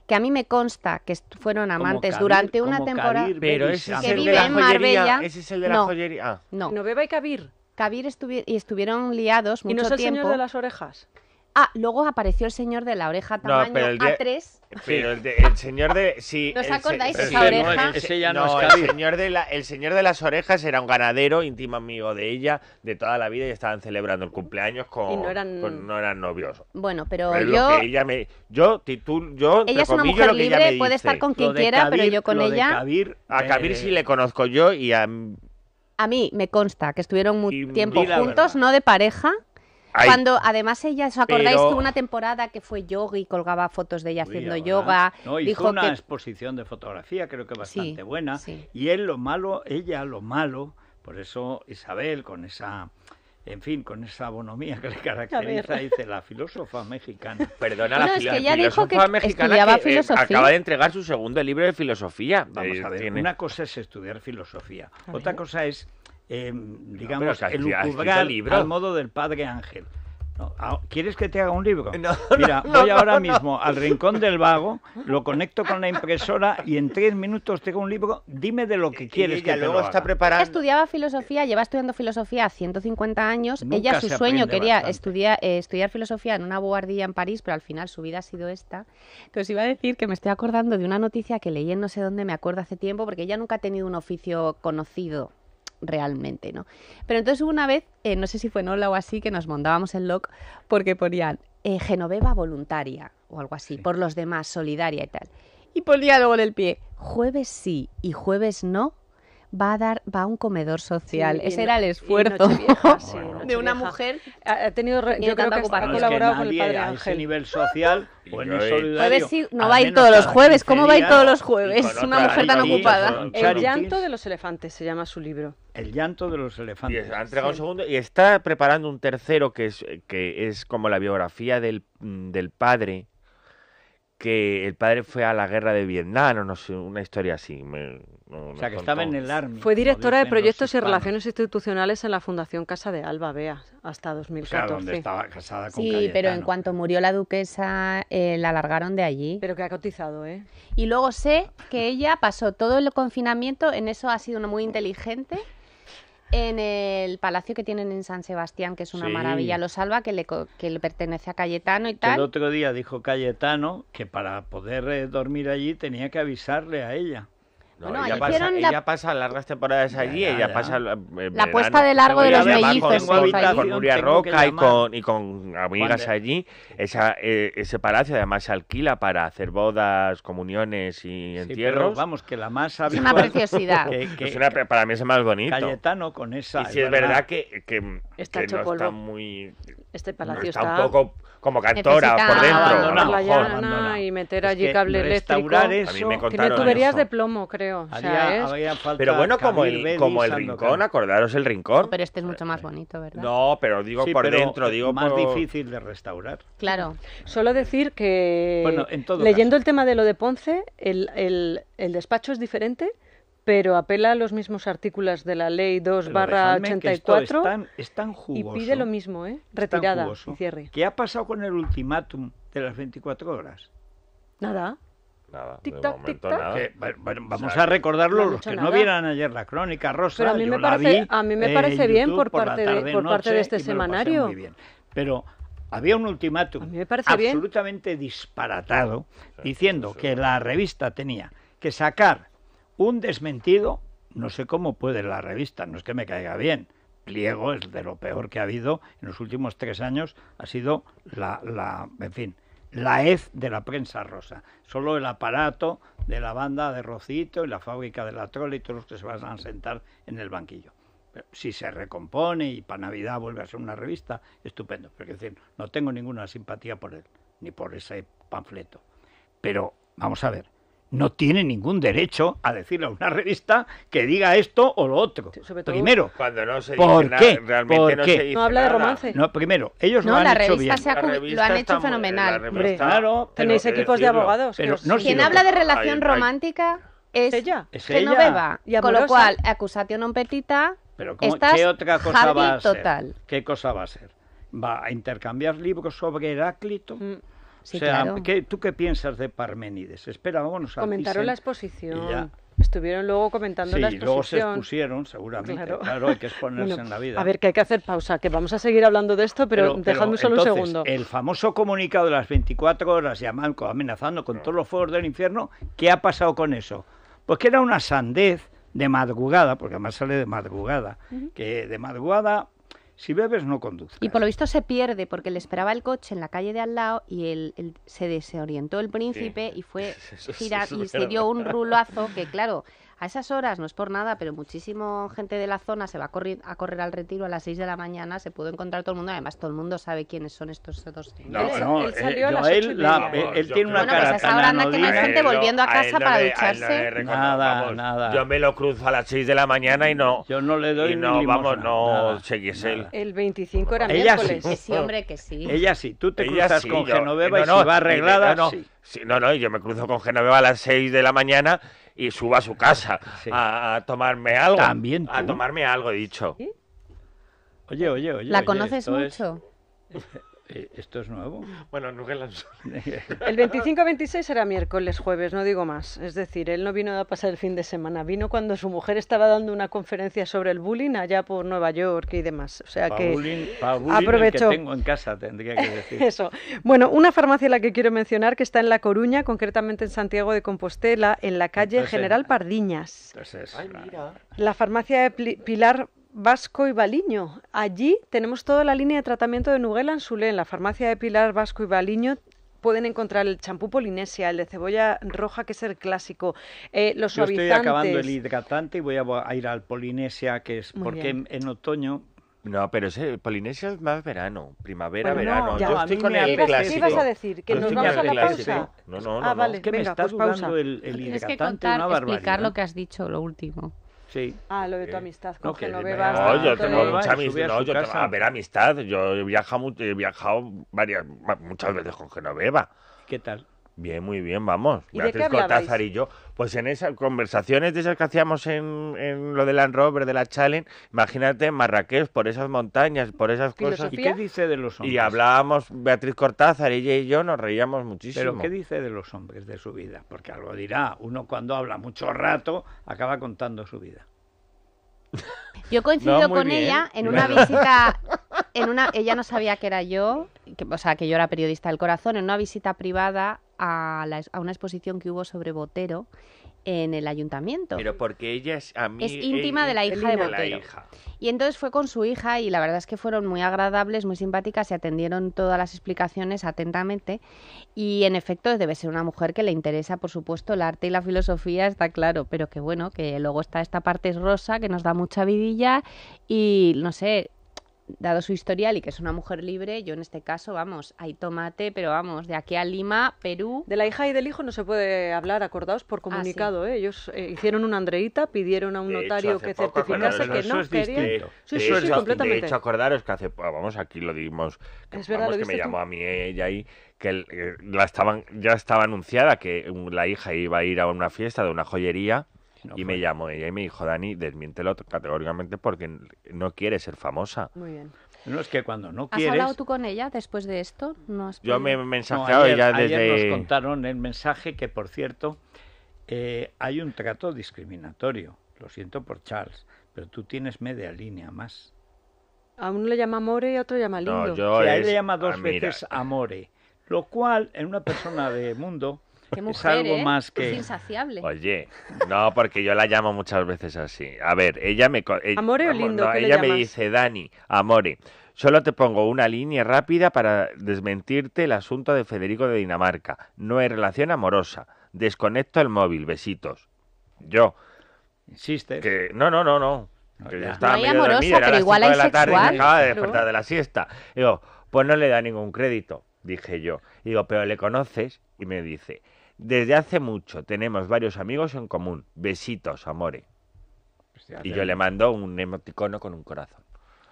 que a mí me consta que fueron amantes durante una temporada Kabir, pero es, que vive en Marbella. Ese es el de la no, joyería. Ah. No. Noveva y Kabir. Kabir y estuvieron liados mucho tiempo. ¿Y no es el señor de las orejas? Ah, luego apareció el señor de la oreja tamaño A3. Pero el, señor de. Sí, os acordáis oreja? no, el, señor de las orejas era un ganadero, íntimo amigo de ella, de toda la vida, y estaban celebrando el cumpleaños con. no eran, con, novios. Bueno, pero, yo. ella es una mujer libre, puede estar con quien quiera, pero yo con ella. a Kabir eh, sí le conozco yo y a. A mí me consta que estuvieron mucho tiempo juntos, no de pareja. Cuando además ella, ¿os acordáis una temporada que fue yoga y colgaba fotos de ella haciendo yoga? No, hizo dijo una exposición de fotografía, creo que bastante buena. Y él lo malo, ella lo malo, por eso Isabel con esa en fin, con esa bonomía que le caracteriza, dice la filósofa mexicana. Perdona, la, filósofa mexicana que, eh, acaba de entregar su segundo libro de filosofía. Vamos a ver, una cosa es estudiar filosofía, otra cosa es eh, digamos, al modo del padre Ángel. Ah, ¿Quieres que te haga un libro? Mira, voy ahora mismo al rincón del vago, lo conecto con la impresora y en tres minutos tengo un libro. Dime de lo que quieres que luego está preparando. estudiaba filosofía, lleva estudiando filosofía 150 años. ella su sueño quería estudiar, eh, estudiar filosofía en una buhardilla en París, pero al final su vida ha sido esta. Entonces iba a decir que me estoy acordando de una noticia que leí en no sé dónde, me acuerdo hace tiempo, porque ella nunca ha tenido un oficio conocido realmente, ¿no? Pero entonces hubo una vez, eh, no sé si fue en Ola o así, que nos montábamos el log porque ponían eh, Genoveva voluntaria o algo así, por los demás, solidaria y tal. Y ponía luego en el pie, jueves sí y jueves no, va a dar, va a un comedor social. Ese era el esfuerzo de una mujer. Ha, tenido, yo, creo que ha colaborado con el padre Ángel. A nivel social, pues, no va a ir todos los jueves. ¿Cómo va a ir todos los jueves? Una mujer tan ocupada. El llanto de los elefantes se llama su libro. El llanto de los elefantes. Y ha entregado segundo y está preparando un tercero que es, que es como la biografía del, mm, del padre que el padre fue a la guerra de Vietnam o no sé, una historia así. o sea, que estaba en el Army. Fue directora de proyectos y relaciones institucionales en la Fundación Casa de Alba Bea hasta 2014. Pues sí, pero en cuanto murió la duquesa eh, la largaron de allí. Pero que ha cotizado, ¿eh? Y luego sé que ella pasó todo el confinamiento, en eso ha sido muy inteligente en el palacio que tienen en San Sebastián, que es una maravilla. Lo salva, que le, que le pertenece a Cayetano y tal. El otro día dijo Cayetano que para poder eh, dormir allí tenía que avisarle a ella. No, ella, pasa, pasa, largas temporadas allí, ya, ya, ella pasa... La, eh, puesta de largo de los mellizos. Con, Nuria Roca y con, y con amigas allí. Esa, eh, ese palacio además se alquila para hacer bodas, comuniones y entierros. pero vamos, que la más Es una preciosidad. para mí es más bonito. Cayetano con esa... Y si es verdad, que, que, está no muy... Este palacio está... está un poco como cantora por dentro. y meter allí es que cable eléctrico. Tiene tuberías de plomo, creo. es... pero bueno, como el, como el rincón, acordaros el rincón. pero este es mucho más bonito, ¿verdad? No, pero digo por dentro, digo más difícil de restaurar. Claro. Solo decir que leyendo el tema de lo de Ponce, el, el, el despacho es diferente pero apela a los mismos artículos de la Ley 2 barra 84 y pide lo mismo, ¿eh? retirada cierre. ¿Qué ha pasado con el ultimátum de las 24 horas? Nada. Nada, vamos a recordarlo los que no vieran ayer la crónica rosa. Pero a mí me parece, este a mí me parece bien por parte, de, este semanario. bien. Pero había un ultimátum absolutamente disparatado diciendo que la revista tenía que sacar un desmentido, no sé cómo puede la revista, no es que me caiga bien. Pliego es de lo peor que ha habido en los últimos tres años, ha sido la, en fin, la EF de la prensa rosa. Solo el aparato de la banda de Rocito y la fábrica de la trola y todos los que se van a sentar en el banquillo. si se recompone y para Navidad vuelve a ser una revista, estupendo. Pero es decir, no tengo ninguna simpatía por él, ni por ese panfleto. Pero vamos a ver, no tiene ningún derecho a decirle a una revista que diga esto o lo otro. primero, cuando no se ¿por qué? realmente ¿Por no, qué? Se no habla de romance. No, primero, ellos no, lo han la hecho bien. Se ha, lo han hecho fenomenal. tenéis equipos de abogados. Pero Quien habla de relación romántica es ella, es Genoveva, ella. con lo cual acusación non petita. ¿qué otra cosa va a ser? ¿Qué cosa va a ser? ¿Va a intercambiar libros sobre Heráclito? Mm o sea, ¿tú qué piensas de Parménides? Espera, vamos a Comentaron la exposición. Estuvieron luego comentando la exposición. luego se expusieron, seguramente. Claro, hay que exponerse en la vida. A ver, que hay que hacer pausa, que vamos a seguir hablando de esto, pero, pero dejadme solo un segundo. El famoso comunicado de las 24 horas llamando, amenazando con todos los fuegos del infierno, ¿qué ha pasado con eso? Pues que era una sandez de madrugada, porque además sale de madrugada, que de madrugada si bebes, no conduzcas. Y por lo visto se pierde porque le esperaba el coche en la calle de al lado y se desorientó el príncipe y fue girar y se dio un rulazo que, claro, a esas horas, no es por nada, pero muchísimo gente de la zona se va a correr, al retiro a las 6 de la mañana, se pudo encontrar todo el mundo, además todo el mundo sabe quiénes son estos dos. No, no, él, eh, salió a la, él, él tiene una cara pues tan anda que hay gente volviendo a casa para ducharse. nada, nada. Yo me lo cruzo a las 6 de la mañana y no. Yo no le doy y no, vamos, no seguís él. El 25 era Ella miércoles. Sí. sí, hombre, que sí. Ella sí, tú te cruzas con Genoveva y se va arreglada, no. no, no, yo me cruzo con Genoveva a las 6 de la mañana y suba a su casa a, tomarme algo. También A tomarme algo, he dicho. Oye, oye, oye. ¿La conoces mucho? Eh, ¿Esto es nuevo? Bueno, El 25-26 era miércoles, jueves, no digo más. Es decir, él no vino a pasar el fin de semana, vino cuando su mujer estaba dando una conferencia sobre el bullying allá por Nueva York y demás. O sea que bullying, aprovechó. tengo en casa, tendría que decir. Eso. Bueno, una farmacia la que quiero mencionar que está en La Coruña, concretamente en Santiago de Compostela, en la calle General Pardiñas. mira. La farmacia de Pilar Vasco y Baliño. Allí tenemos toda la línea de tratamiento de Nuguel Anzulé. En la farmacia de Pilar Vasco y Baliño pueden encontrar el champú polinesia, el de cebolla roja, que es el clásico, eh, los Yo estoy acabando el hidratante y voy a, ir al polinesia, que es porque en, otoño no, pero ese Polinesia es más verano, primavera, verano. Yo estoy con el clásico. ¿Qué ibas a decir? ¿Que nos vamos a la pausa? No, no, no. Ah, que me está pues pausa. el, el hidratante, Tienes que contar, explicar lo que has dicho, lo último. Ah, lo de tu amistad con no, Genoveva. No, yo tengo mucha amistad. yo a ver, amistad. Yo he viajado, he viajado varias, muchas veces con Genoveva. ¿Qué tal? Bien, muy bien, vamos. Beatriz Cortázar y yo. Pues en esas conversaciones de esas que hacíamos en, lo de Land Rover, de la Challenge, imagínate Marrakech, por esas montañas, por esas cosas. ¿Y qué dice de los hombres? Y hablábamos, Beatriz Cortázar, ella y yo nos reíamos muchísimo. Pero ¿qué dice de los hombres de su vida? Porque algo dirá, uno cuando habla mucho rato acaba contando su vida. Yo coincido con ella en una visita, en una, ella no sabía que era yo, que, o sea, que yo era periodista del corazón, en una visita privada a, una exposición que hubo sobre Botero en el ayuntamiento. Pero porque ella es a mí, Es íntima de la hija de Botero. Y entonces fue con su hija y la verdad es que fueron muy agradables, muy simpáticas, se atendieron todas las explicaciones atentamente y en efecto debe ser una mujer que le interesa, por supuesto, el arte y la filosofía, está claro, pero que bueno, que luego está esta parte rosa que nos da mucha vidilla y no sé, dado su historial y que es una mujer libre, yo en este caso, vamos, hay tomate, pero vamos, de aquí a Lima, Perú. De la hija y del hijo no se puede hablar, acordaos, por ah, comunicado. ¿eh? Ellos eh, hicieron una andreita, pidieron a un notario que certificase que no es querían. Distinto. Sí, De hecho, acordaros que hace, ah, vamos, aquí lo dimos, que, es que me llamó a mí ella y que eh, la estaban ya estaba anunciada que la hija iba a ir a una fiesta de una joyería y me llamó ella y me dijo, Dani, desmiéntelo categóricamente porque no quiere ser famosa. Muy bien. No, es que cuando no quieres... ¿Has hablado tú con ella después de esto? ¿No has Yo me he mensajeado ya desde... nos contaron el mensaje que, por cierto, eh, hay un trato discriminatorio. Lo siento por Charles, pero tú tienes media línea más. A uno le llama Amore y a otro llama Lindo. Y él le llama dos ah, veces Amore. Lo cual, en una persona de mundo, es algo ¿eh? más que. insaciable. Oye, no, porque yo la llamo muchas veces así. A ver, ella me. Eh, amore o lindo. ella me dice, Dani, amore. Solo te pongo una línea rápida para desmentirte el asunto de Federico de Dinamarca. No hay relación amorosa. Desconecto el móvil. Besitos. Yo. Insiste. no, no, no, no. no hay amorosa, pero igual hay de la Tarde me acaba de despertar de la siesta. Digo, pues no le da ningún crédito, dije yo. Digo, pero le conoces y me dice, desde hace mucho tenemos varios amigos en común. Besitos, amore. Pues y yo le mando un emoticono con un corazón.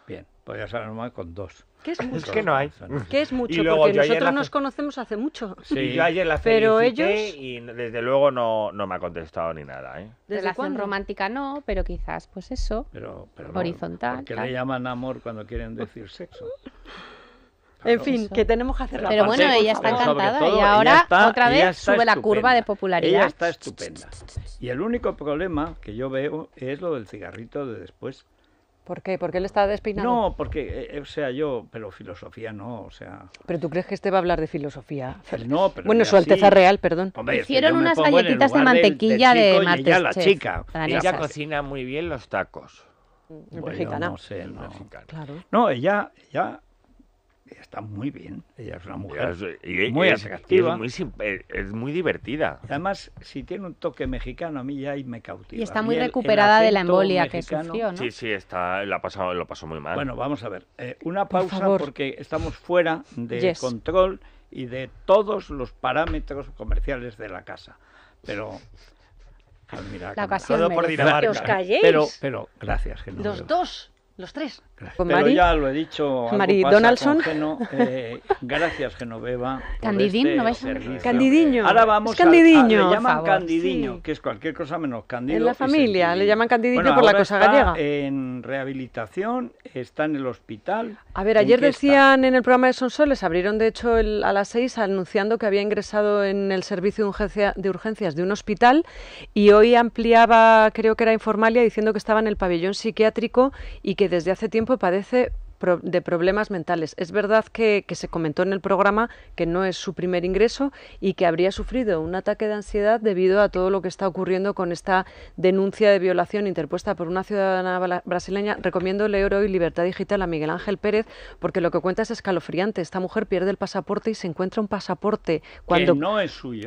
Bien, podría pues ser normal con dos. ¿Qué es mucho? que no hay. Que es mucho? Luego, Porque nosotros nos conocemos hace mucho. Sí, yo ayer la pero ellos... y desde luego no, no me ha contestado ni nada. ¿eh? ¿Desde Relación romántica no, pero quizás pues eso, pero, horizontal. que le llaman amor cuando quieren decir sexo. En fin, que tenemos que hacer la Pero bueno, ella está encantada y ahora otra vez sube la curva de popularidad. Ella está estupenda. Y el único problema que yo veo es lo del cigarrito de después. ¿Por qué? ¿Por qué él está despeinado? No, porque, eh, o sea, yo, pero filosofía no, o sea... ¿Pero tú crees que este va a hablar de filosofía? Pues no, Bueno, su Alteza Real, perdón. Hicieron unas galletitas de mantequilla de Martes. ella, la chica. Ella cocina muy bien los tacos. No sé, Claro. No, ella está muy bien. Ella es una mujer muy atractiva. Eh, es muy, divertida. además, si tiene un toque mexicano, a mí ya ahí me cautiva. Y está muy recuperada de la embolia que sufrió, ¿no? Sí, sí, está, la lo pasó muy mal. Bueno, vamos a ver. Eh, una pausa porque estamos fuera de control y de todos los parámetros comerciales de la casa. Pero Mira, la ocasión me por Que Pero, pero gracias. Los dos, los tres. Pero ya lo he dicho. Mari Donaldson. Eh, gracias, Genoveva. Este Candidín, ¿no vais a Candidiño. Ahora vamos A, le llaman Candidiño, que es cualquier cosa menos Candido. En la familia, le llaman Candidiño por la cosa gallega. En rehabilitación, está en el hospital. A ver, ayer decían en el programa de les abrieron de hecho a las seis anunciando que había ingresado en el servicio de, de urgencias de un hospital y hoy ampliaba, creo que era Informalia, diciendo que estaba en el pabellón psiquiátrico y que desde hace tiempo tiempo padece de problemas mentales. Es verdad que, se comentó en el programa que no es su primer ingreso y que habría sufrido un ataque de ansiedad debido a todo lo que está ocurriendo con esta denuncia de violación interpuesta por una ciudadana brasileña. Recomiendo leer hoy Libertad Digital a Miguel Ángel Pérez porque lo que cuenta es escalofriante. Esta mujer pierde el pasaporte y se encuentra un pasaporte cuando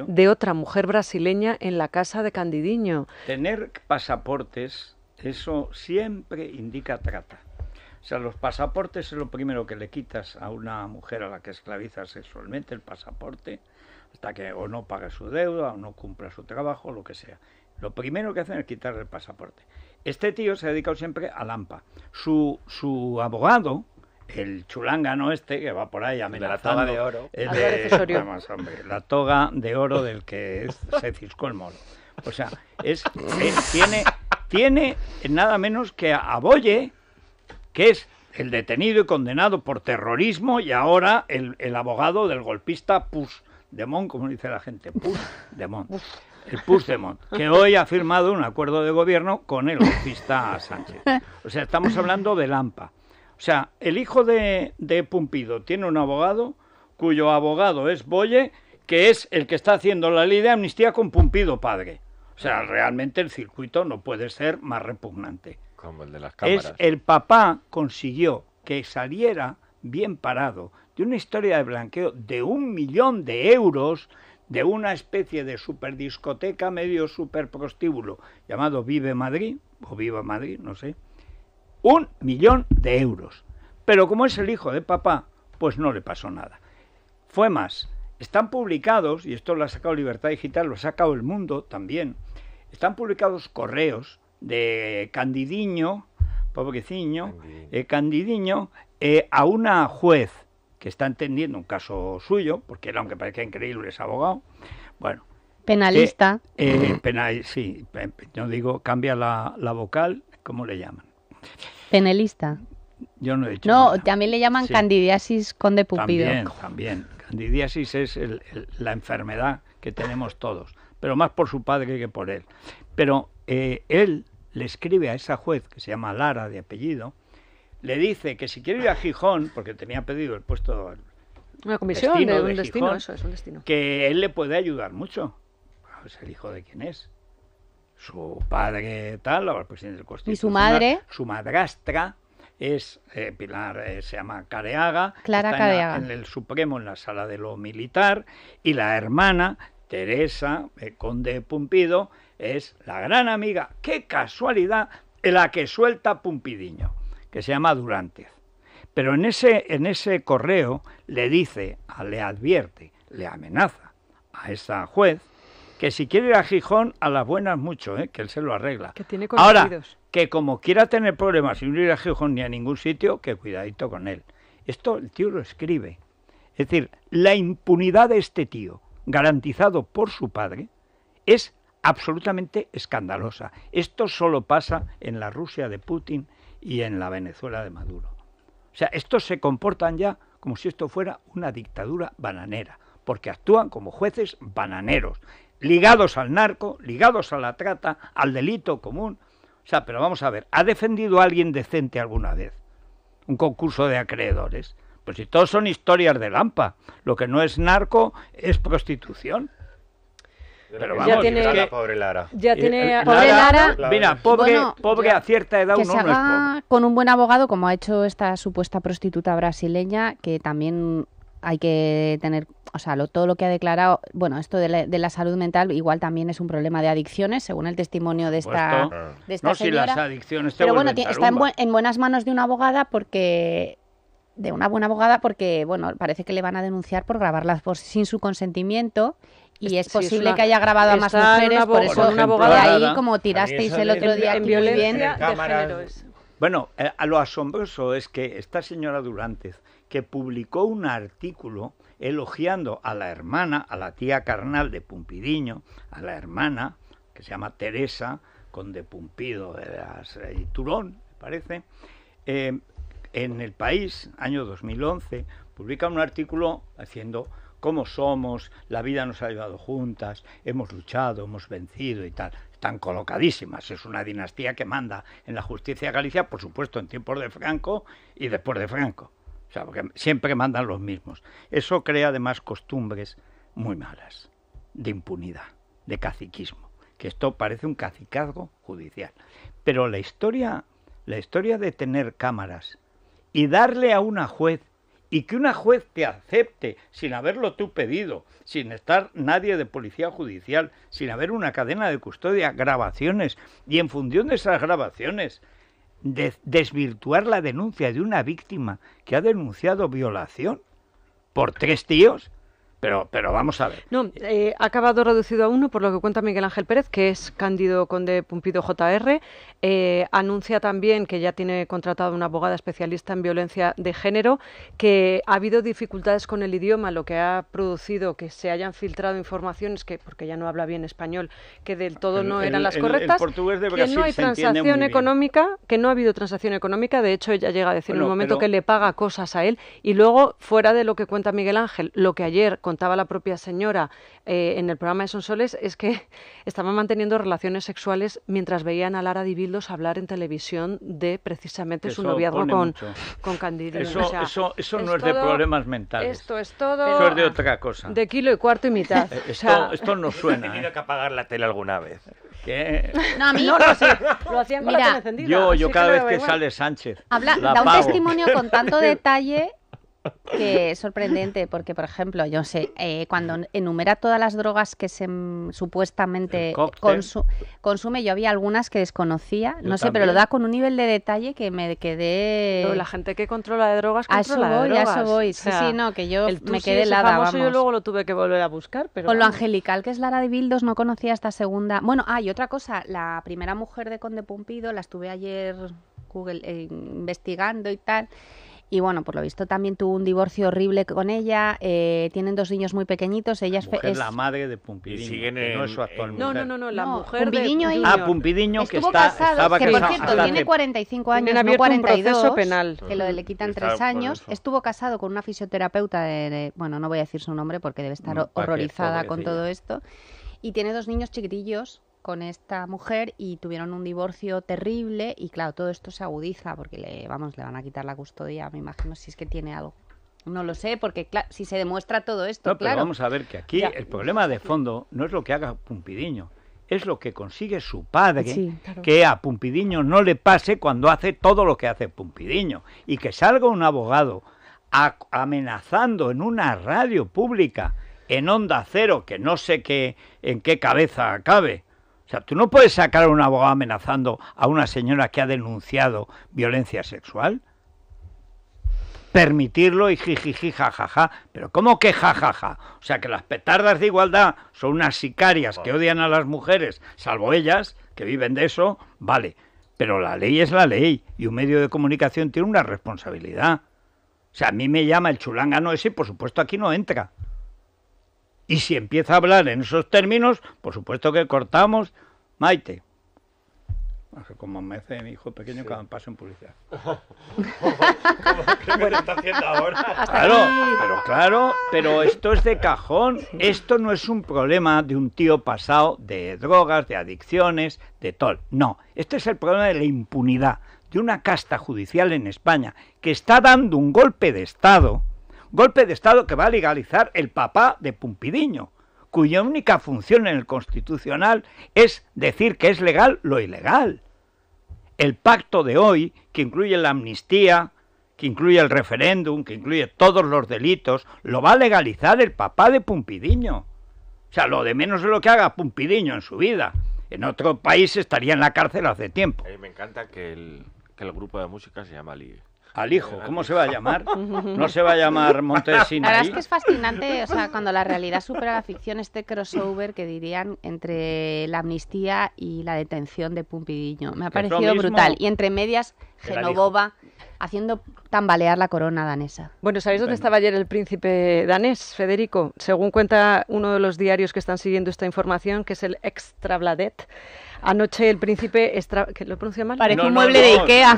de otra mujer brasileña en la casa de Candidiño. Tener pasaportes, eso siempre indica trata. O sea, los pasaportes es lo primero que le quitas a una mujer a la que esclavizas sexualmente, el pasaporte, hasta que o no paga su deuda, o no cumpla su trabajo, lo que sea. Lo primero que hacen es quitarle el pasaporte. Este tío se ha dedicado siempre a Lampa. Su, su abogado, el chulangano este que va por ahí a De la toga de oro. la toga de oro del que es, se ciscó el moro. O sea, es, tiene, tiene nada menos que aboye que es el detenido y condenado por terrorismo y ahora el, abogado del golpista Pusdemont, como dice la gente, demón El Puigdemont, que hoy ha firmado un acuerdo de gobierno con el golpista Sánchez. O sea, estamos hablando de Lampa. O sea, el hijo de, de Pumpido tiene un abogado cuyo abogado es Boye, que es el que está haciendo la ley de amnistía con Pumpido padre. O sea, realmente el circuito no puede ser más repugnante. Como el de las cámaras. Es el papá consiguió que saliera bien parado de una historia de blanqueo de un millón de euros de una especie de superdiscoteca medio super prostíbulo llamado Vive Madrid, o Viva Madrid, no sé, un millón de euros. Pero como es el hijo de papá, pues no le pasó nada. Fue más, están publicados, y esto lo ha sacado Libertad Digital, lo ha sacado El Mundo también, están publicados correos de Candidiño, pobreciño, Candidiño, eh, eh, a una juez que está entendiendo un caso suyo, porque él, aunque parezca increíble, es abogado. Bueno. Penalista. Eh, sí, yo digo, cambia la, vocal, ¿cómo le llaman? Penalista. Yo no he dicho. No, también le llaman candidiasis con depupido También, también. Candidiasis es la enfermedad que tenemos todos, pero más por su padre que por él. Pero él le escribe a esa juez, que se llama Lara de apellido, le dice que si quiere ir a Gijón, porque tenía pedido el puesto... Una comisión ¿eh? de un destino, eso es un destino. Que él le puede ayudar mucho. Ah, es el hijo de quién es. Su padre tal, el presidente del Constitucional. Y su madre. Su madrastra es eh, Pilar, eh, se llama Careaga. Clara Careaga. En, el Supremo, en la sala de lo militar. Y la hermana, Teresa, conde Pumpido, es la gran amiga, qué casualidad, la que suelta Pumpidiño, que se llama Durantes. Pero en ese, en ese correo le dice, le advierte, le amenaza a esa juez que si quiere ir a Gijón, a las buenas mucho, ¿eh? que él se lo arregla. Que tiene Ahora, que como quiera tener problemas y no ir a Gijón ni a ningún sitio, que cuidadito con él. Esto el tío lo escribe. Es decir, la impunidad de este tío, garantizado por su padre, es absolutamente escandalosa. Esto solo pasa en la Rusia de Putin y en la Venezuela de Maduro. O sea, estos se comportan ya como si esto fuera una dictadura bananera, porque actúan como jueces bananeros, ligados al narco, ligados a la trata, al delito común. O sea, pero vamos a ver, ¿ha defendido alguien decente alguna vez? Un concurso de acreedores. Pues si todos son historias de lampa, lo que no es narco es prostitución. Pero vamos, ya tiene, Lara, pobre Ya eh, tiene, eh, pobre Lara. Mira, pobre, pobre a cierta edad uno Con un buen abogado, como ha hecho esta supuesta prostituta brasileña, que también hay que tener, o sea, todo lo que ha declarado, bueno, esto de la, salud mental igual también es un problema de adicciones, según el testimonio de esta, de esta no, señora. Si las adicciones Pero bueno, está en, en buenas manos de una abogada porque de una buena abogada porque bueno parece que le van a denunciar por grabarlas sin su consentimiento y es posible que haya grabado a más mujeres, por eso ahí, como tirasteis el otro día aquí de Bueno, lo asombroso es que esta señora Durantes, que publicó un artículo elogiando a la hermana, a la tía carnal de Pumpidiño, a la hermana, que se llama Teresa, con de Pumpido de las, eh, y Turón, me parece, eh, en El País, año 2011, publica un artículo haciendo cómo somos, la vida nos ha llevado juntas, hemos luchado, hemos vencido y tal. Están colocadísimas, es una dinastía que manda en la justicia de Galicia, por supuesto, en tiempos de Franco y después de Franco. O sea, porque siempre mandan los mismos. Eso crea además costumbres muy malas, de impunidad, de caciquismo, que esto parece un cacicazgo judicial. Pero la historia, la historia de tener cámaras y darle a una juez y que una juez te acepte sin haberlo tú pedido, sin estar nadie de policía judicial, sin haber una cadena de custodia, grabaciones, y en función de esas grabaciones, desvirtuar la denuncia de una víctima que ha denunciado violación por tres tíos, pero, pero vamos a ver. No, eh, ha acabado reducido a uno, por lo que cuenta Miguel Ángel Pérez, que es Cándido Conde Pumpido JR. Eh, anuncia también que ya tiene contratado una abogada especialista en violencia de género, que ha habido dificultades con el idioma, lo que ha producido que se hayan filtrado informaciones, que porque ya no habla bien español, que del todo no eran las correctas. de que no hay transacción económica, que no ha habido transacción económica. De hecho, ella llega a decir en un momento que le paga cosas a él. Y luego, fuera de lo que cuenta Miguel Ángel, lo que ayer contaba la propia señora eh, en el programa de Son Soles, es que estaban manteniendo relaciones sexuales mientras veían a Lara Dibildos hablar en televisión de precisamente su noviazgo con, con Eso, eso, eso no es de problemas mentales. Esto es todo. Eso es de otra cosa. De kilo y cuarto y mitad. esto, esto no suena. He ¿eh? tenido que apagar la tele alguna vez. ¿Qué? No, a mí no, lo hacía con la tele encendida. Yo, yo cada vez que sale Sánchez. da un testimonio con tanto detalle que es sorprendente porque, por ejemplo, yo sé, eh, cuando enumera todas las drogas que se mm, supuestamente consume, yo había algunas que desconocía, no sé, pero lo da con un nivel de detalle que me quedé... la gente que controla de drogas controla a eso voy, A eso voy, sí, sí, no, que yo me quedé helada, vamos. Yo luego lo tuve que volver a buscar, pero... Con lo angelical que es Lara de Bildos, no conocía esta segunda... Bueno, ah, y otra cosa, la primera mujer de Conde Pumpido la estuve ayer Google eh, investigando y tal... Y bueno, por lo visto también tuvo un divorcio horrible con ella. Eh, tienen dos niños muy pequeñitos. Ella es, la madre de Pumpidiño. no es su actual No, no, no, la mujer de Ah, Pumpidiño que está, casado, estaba que por cierto tiene 45 años, no 42. penal. Que lo le quitan tres años. Estuvo casado con una fisioterapeuta de, bueno, no voy a decir su nombre porque debe estar mm, horrorizada con todo esto. Y tiene dos niños chiquitillos con esta mujer y tuvieron un divorcio terrible y claro, todo esto se agudiza porque le, vamos, le van a quitar la custodia, me imagino, si es que tiene algo. No lo sé, porque si se demuestra todo esto, vamos a ver que aquí el problema de fondo no es lo que haga Pumpidiño, es lo que consigue su padre que a Pumpidiño no le pase cuando hace todo lo que hace Pumpidiño y que salga un abogado amenazando en una radio pública en Onda Cero, que no sé qué, en qué cabeza cabe, o sea, tú no puedes sacar a un abogado amenazando a una señora que ha denunciado violencia sexual. Permitirlo y jijiji, jajaja. Pero ¿cómo que jajaja? O sea, que las petardas de igualdad son unas sicarias que odian a las mujeres, salvo ellas, que viven de eso, vale. Pero la ley es la ley y un medio de comunicación tiene una responsabilidad. O sea, a mí me llama el chulangano ese y por supuesto aquí no entra. Y si empieza a hablar en esos términos, por supuesto que cortamos, Maite. Como me hace mi hijo pequeño ...que cada paso en publicidad. Claro, pero claro, pero esto es de cajón. Esto no es un problema de un tío pasado de drogas, de adicciones, de todo. No, este es el problema de la impunidad de una casta judicial en España que está dando un golpe de Estado golpe de Estado que va a legalizar el papá de Pumpidiño, cuya única función en el Constitucional es decir que es legal lo ilegal. El pacto de hoy, que incluye la amnistía, que incluye el referéndum, que incluye todos los delitos, lo va a legalizar el papá de Pumpidiño. O sea, lo de menos es lo que haga Pumpidiño en su vida. En otro país estaría en la cárcel hace tiempo. me encanta que el, grupo de música se llama al hijo, ¿cómo se va a llamar? No se va a llamar Montesina. La verdad es que es fascinante, o sea, cuando la realidad supera la ficción, este crossover que dirían entre la amnistía y la detención de Pumpidiño. Me ha parecido brutal. Y entre medias, Genoboba haciendo tambalear la corona danesa. Bueno, ¿sabéis dónde estaba ayer el príncipe danés, Federico? Según cuenta uno de los diarios que están siguiendo esta información, que es el Extrabladet, Anoche el príncipe, lo pronuncia mal? Parece un mueble de Ikea.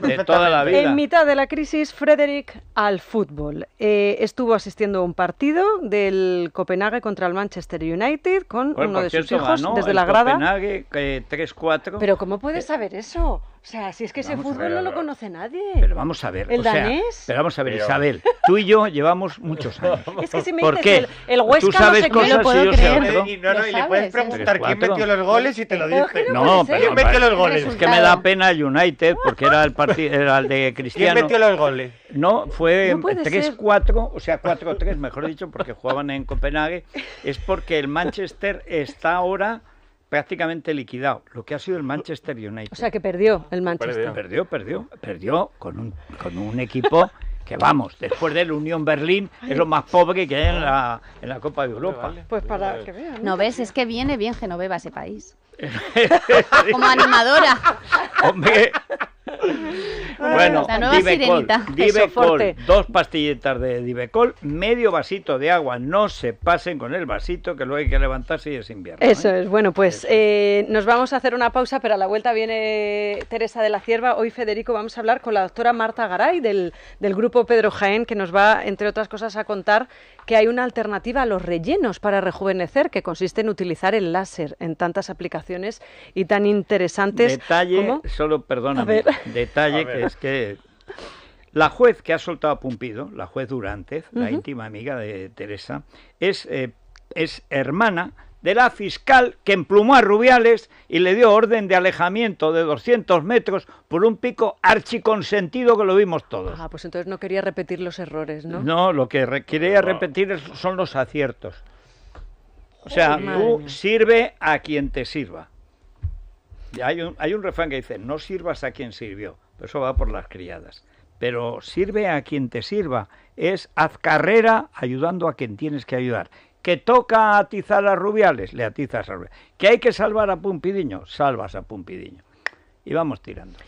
de toda la vida. En mitad de la crisis, Frederick al fútbol. Eh, estuvo asistiendo a un partido del Copenhague contra el Manchester United con uno de sus hijos desde la grada. Copenhague 3-4. Eh, Pero ¿cómo puedes eh, saber eso? O sea, si es que ese fútbol no lo conoce nadie. Pero vamos a ver. ¿El danés? pero vamos a ver, Isabel, tú y yo llevamos muchos años. Es que si me ¿Por qué? El, Huesca no sé qué lo puedo creer. no, no, y le puedes preguntar quién metió los goles y te lo dice. No, pero ¿quién metió los goles? Es que me da pena el United porque era el partido era el de Cristiano. ¿Quién metió los goles? No, fue 3-4, o sea, 4-3, mejor dicho, porque jugaban en Copenhague. Es porque el Manchester está ahora prácticamente liquidado lo que ha sido el Manchester United. O sea que perdió el Manchester. Perdió, perdió, perdió con un, con un equipo que vamos, después del Unión Berlín es lo más pobre que hay en la, en la Copa de Europa. Pues para que vean. No ves, es que viene bien Genoveva ese país. Como animadora. Hombre, bueno, dos pastillitas de Divecol, medio vasito de agua, no se pasen con el vasito que luego hay que levantarse y es invierno. ¿eh? Eso es, bueno, pues eh, nos vamos a hacer una pausa, pero a la vuelta viene Teresa de la Cierva. Hoy, Federico, vamos a hablar con la doctora Marta Garay del grupo Pedro Jaén, que nos va, entre otras cosas, a contar que hay una alternativa a los rellenos para rejuvenecer que consiste en utilizar el láser en tantas aplicaciones y tan interesantes. Detalle, solo perdóname, detalle que es que la juez que ha soltado a Pumpido, la juez Durantes la íntima amiga de Teresa, es, eh, es hermana de la fiscal que emplumó a Rubiales y le dio orden de alejamiento de 200 metros por un pico archiconsentido que lo vimos todos. Ah, pues entonces no quería repetir los errores, ¿no? No, lo que quería repetir son los aciertos. O sea, tú sirve a quien te sirva. hay, un, hay un refrán que dice, no sirvas a quien sirvió. Eso va por las criadas. Pero sirve a quien te sirva. Es haz carrera ayudando a quien tienes que ayudar que toca atizar a Rubiales, le atizas a Rubiales. Que hay que salvar a Pumpidiño, salvas a Pumpidiño. Y vamos tirando.